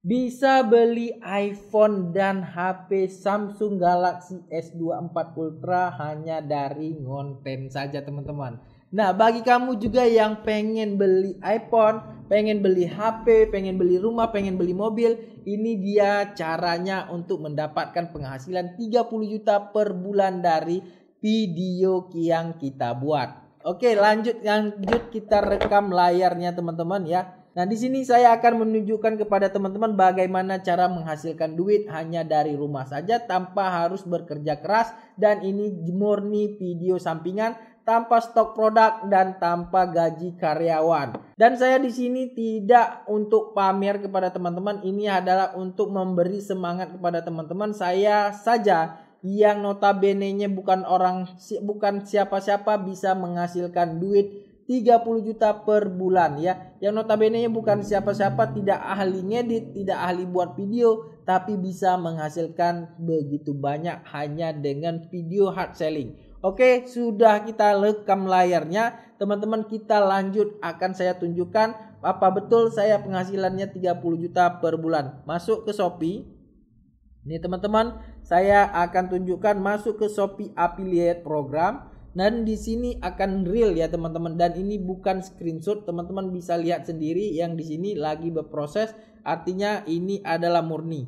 bisa beli iPhone dan HP Samsung Galaxy S24 Ultra hanya dari ngonten saja teman-teman. Nah, bagi kamu juga yang pengen beli iPhone, pengen beli HP, pengen beli rumah, pengen beli mobil, ini dia caranya untuk mendapatkan penghasilan 30 juta per bulan dari video yang kita buat. Oke, lanjut lanjut kita rekam layarnya teman-teman ya. Nah, di sini saya akan menunjukkan kepada teman-teman bagaimana cara menghasilkan duit hanya dari rumah saja tanpa harus bekerja keras dan ini murni video sampingan tanpa stok produk dan tanpa gaji karyawan. Dan saya di sini tidak untuk pamer kepada teman-teman, ini adalah untuk memberi semangat kepada teman-teman saya saja yang notabene-nya bukan orang bukan siapa-siapa bisa menghasilkan duit 30 juta per bulan ya. Yang notabene nya bukan siapa-siapa, tidak ahli ngedit, tidak ahli buat video, tapi bisa menghasilkan begitu banyak hanya dengan video hard selling. Oke, sudah kita rekam layarnya. Teman-teman, kita lanjut akan saya tunjukkan apa betul saya penghasilannya 30 juta per bulan. Masuk ke Shopee. Ini teman-teman, saya akan tunjukkan masuk ke Shopee Affiliate Program dan di sini akan real ya teman-teman dan ini bukan screenshot teman-teman bisa lihat sendiri yang di sini lagi berproses artinya ini adalah murni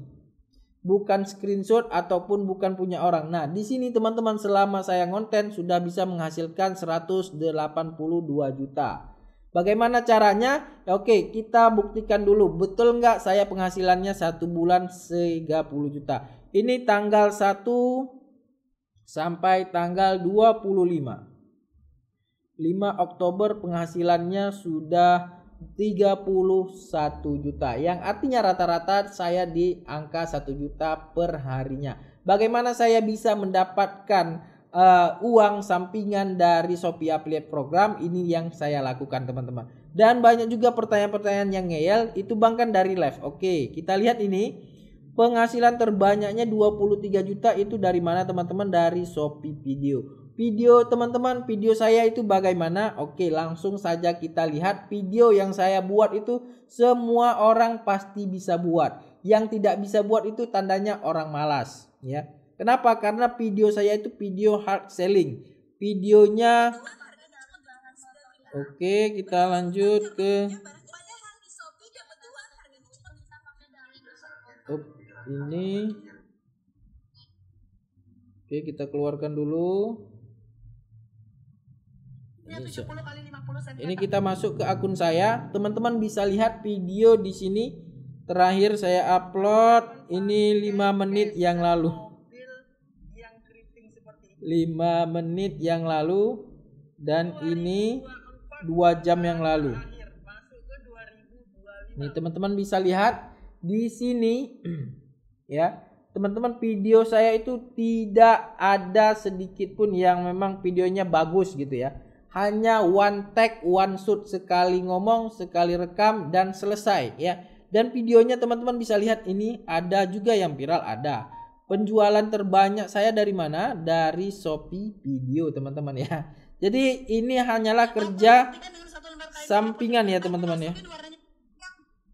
bukan screenshot ataupun bukan punya orang nah di sini teman-teman selama saya konten sudah bisa menghasilkan 182 juta Bagaimana caranya? Ya, oke, kita buktikan dulu. Betul nggak saya penghasilannya satu bulan 30 juta. Ini tanggal 1 sampai tanggal 25. 5 Oktober penghasilannya sudah 31 juta yang artinya rata-rata saya di angka 1 juta per harinya. Bagaimana saya bisa mendapatkan uh, uang sampingan dari Shopee Affiliate Program ini yang saya lakukan teman-teman. Dan banyak juga pertanyaan-pertanyaan yang ngeyel itu bangkan dari live. Oke, kita lihat ini penghasilan terbanyaknya 23 juta itu dari mana teman-teman dari Shopee Video video teman-teman video saya itu bagaimana oke langsung saja kita lihat video yang saya buat itu semua orang pasti bisa buat yang tidak bisa buat itu tandanya orang malas ya kenapa karena video saya itu video hard selling videonya oke kita lanjut ke Oke, ini oke kita keluarkan dulu ini, kita masuk ke akun saya teman-teman bisa lihat video di sini terakhir saya upload ini 5 menit yang lalu 5 menit yang lalu dan ini 2 jam yang lalu Ini teman-teman bisa lihat di sini ya teman-teman video saya itu tidak ada sedikit pun yang memang videonya bagus gitu ya hanya one take one shoot sekali ngomong sekali rekam dan selesai ya dan videonya teman-teman bisa lihat ini ada juga yang viral ada penjualan terbanyak saya dari mana dari Shopee video teman-teman ya jadi ini hanyalah kerja sampingan ya teman-teman ya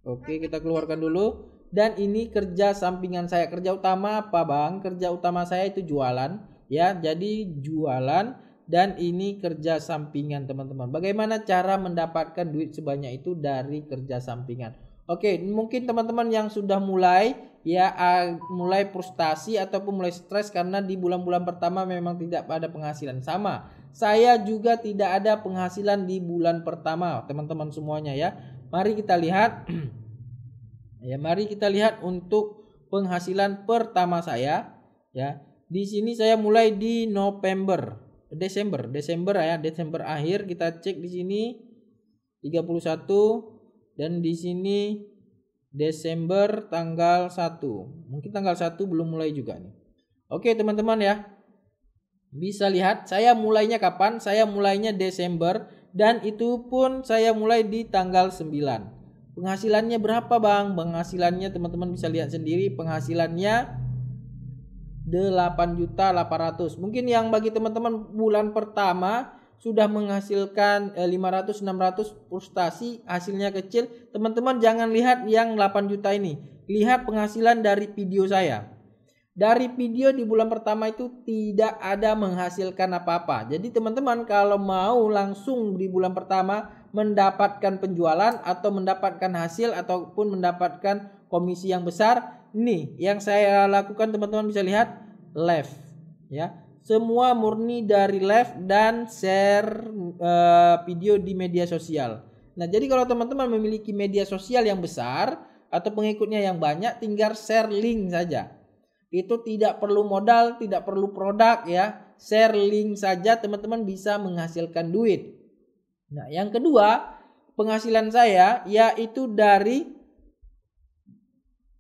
oke kita keluarkan dulu dan ini kerja sampingan saya kerja utama apa bang kerja utama saya itu jualan ya jadi jualan dan ini kerja sampingan teman-teman bagaimana cara mendapatkan duit sebanyak itu dari kerja sampingan Oke, mungkin teman-teman yang sudah mulai ya mulai frustasi ataupun mulai stres karena di bulan-bulan pertama memang tidak ada penghasilan sama. Saya juga tidak ada penghasilan di bulan pertama, teman-teman semuanya ya. Mari kita lihat Ya, mari kita lihat untuk penghasilan pertama saya ya. Di sini saya mulai di November, Desember, Desember ya, Desember akhir kita cek di sini 31 dan di sini Desember tanggal 1. Mungkin tanggal 1 belum mulai juga nih. Oke, teman-teman ya. Bisa lihat saya mulainya kapan? Saya mulainya Desember dan itu pun saya mulai di tanggal 9. Penghasilannya berapa bang? Penghasilannya teman-teman bisa lihat sendiri penghasilannya 8 juta 800. Mungkin yang bagi teman-teman bulan pertama sudah menghasilkan 500 eh, 600 frustasi hasilnya kecil teman-teman jangan lihat yang 8 juta ini lihat penghasilan dari video saya dari video di bulan pertama itu tidak ada menghasilkan apa-apa jadi teman-teman kalau mau langsung di bulan pertama mendapatkan penjualan atau mendapatkan hasil ataupun mendapatkan komisi yang besar. Nih, yang saya lakukan teman-teman bisa lihat left ya. Semua murni dari live dan share uh, video di media sosial. Nah, jadi kalau teman-teman memiliki media sosial yang besar atau pengikutnya yang banyak, tinggal share link saja. Itu tidak perlu modal, tidak perlu produk ya. Share link saja teman-teman bisa menghasilkan duit. Nah, yang kedua, penghasilan saya yaitu dari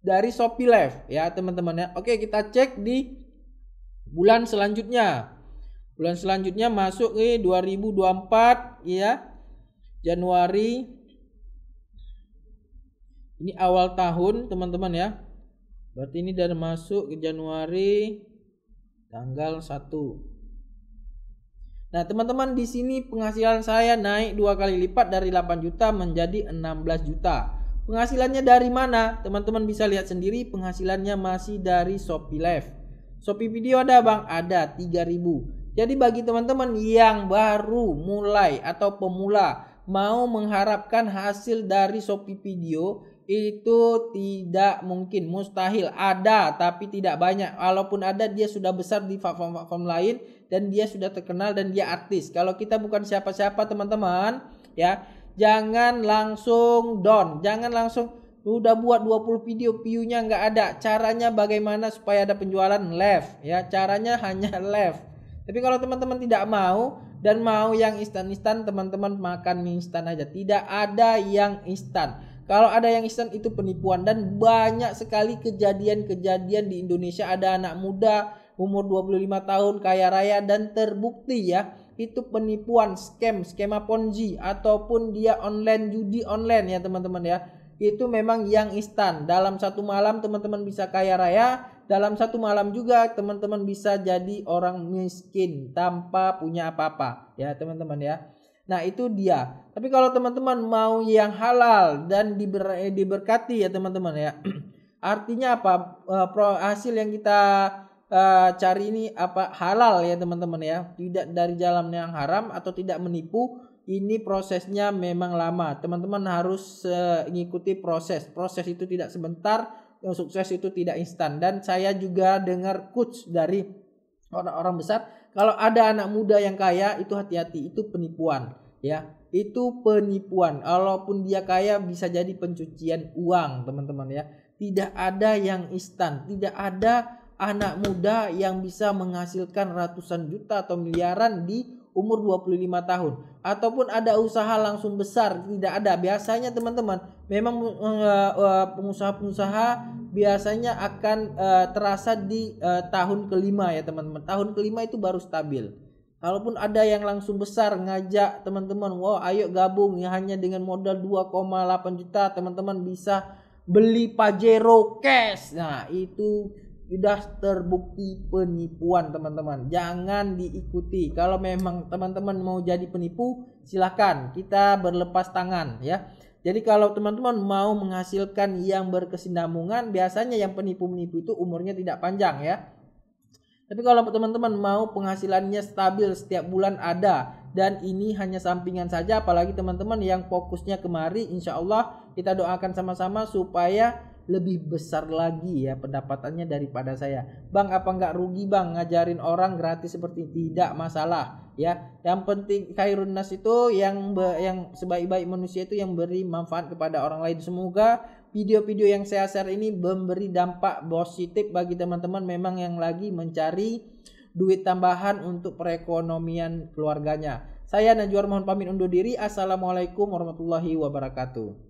dari Shopee Live ya, teman-teman ya. Oke, kita cek di bulan selanjutnya. Bulan selanjutnya masuk ke 2024 ya. Januari ini awal tahun, teman-teman ya. Berarti ini dari masuk ke Januari tanggal 1. Nah, teman-teman di sini penghasilan saya naik dua kali lipat dari 8 juta menjadi 16 juta. Penghasilannya dari mana? Teman-teman bisa lihat sendiri penghasilannya masih dari Shopee Live. Shopee Video ada Bang? Ada 3000. Jadi bagi teman-teman yang baru mulai atau pemula mau mengharapkan hasil dari Shopee Video itu tidak mungkin, mustahil. Ada tapi tidak banyak. Walaupun ada dia sudah besar di platform-platform lain dan dia sudah terkenal dan dia artis. Kalau kita bukan siapa-siapa teman-teman, ya jangan langsung down, jangan langsung udah buat 20 video view-nya nggak ada. Caranya bagaimana supaya ada penjualan left, ya caranya hanya left. Tapi kalau teman-teman tidak mau dan mau yang instan-instan, teman-teman makan mie instan aja. Tidak ada yang instan. Kalau ada yang instan itu penipuan dan banyak sekali kejadian-kejadian di Indonesia ada anak muda umur 25 tahun kaya raya dan terbukti ya itu penipuan scam skema ponzi ataupun dia online judi online ya teman-teman ya itu memang yang instan dalam satu malam teman-teman bisa kaya raya dalam satu malam juga teman-teman bisa jadi orang miskin tanpa punya apa-apa ya teman-teman ya nah itu dia tapi kalau teman-teman mau yang halal dan diber diberkati ya teman-teman ya artinya apa eh, hasil yang kita Eh, cari ini apa halal ya teman-teman ya tidak dari jalan yang haram atau tidak menipu ini prosesnya memang lama teman-teman harus uh, eh, mengikuti proses proses itu tidak sebentar yang sukses itu tidak instan dan saya juga dengar coach dari orang-orang besar kalau ada anak muda yang kaya itu hati-hati itu penipuan ya itu penipuan walaupun dia kaya bisa jadi pencucian uang teman-teman ya tidak ada yang instan tidak ada anak muda yang bisa menghasilkan ratusan juta atau miliaran di umur 25 tahun ataupun ada usaha langsung besar tidak ada biasanya teman-teman memang eh, eh, pengusaha-pengusaha biasanya akan eh, terasa di tahun kelima ya teman-teman tahun kelima itu baru stabil kalaupun ada yang langsung besar ngajak teman-teman wow ayo gabung ya hanya dengan modal 2,8 juta teman-teman bisa beli Pajero cash nah itu sudah terbukti penipuan teman-teman jangan diikuti kalau memang teman-teman mau jadi penipu silahkan kita berlepas tangan ya jadi kalau teman-teman mau menghasilkan yang berkesinambungan biasanya yang penipu-penipu itu umurnya tidak panjang ya tapi kalau teman-teman mau penghasilannya stabil setiap bulan ada dan ini hanya sampingan saja apalagi teman-teman yang fokusnya kemari insya Allah kita doakan sama-sama supaya lebih besar lagi ya pendapatannya daripada saya. Bang apa nggak rugi bang ngajarin orang gratis seperti tidak masalah ya. Yang penting khairun itu yang be, yang sebaik-baik manusia itu yang beri manfaat kepada orang lain. Semoga video-video yang saya share ini memberi dampak positif bagi teman-teman memang yang lagi mencari duit tambahan untuk perekonomian keluarganya. Saya Najwar mohon pamit undur diri. Assalamualaikum warahmatullahi wabarakatuh.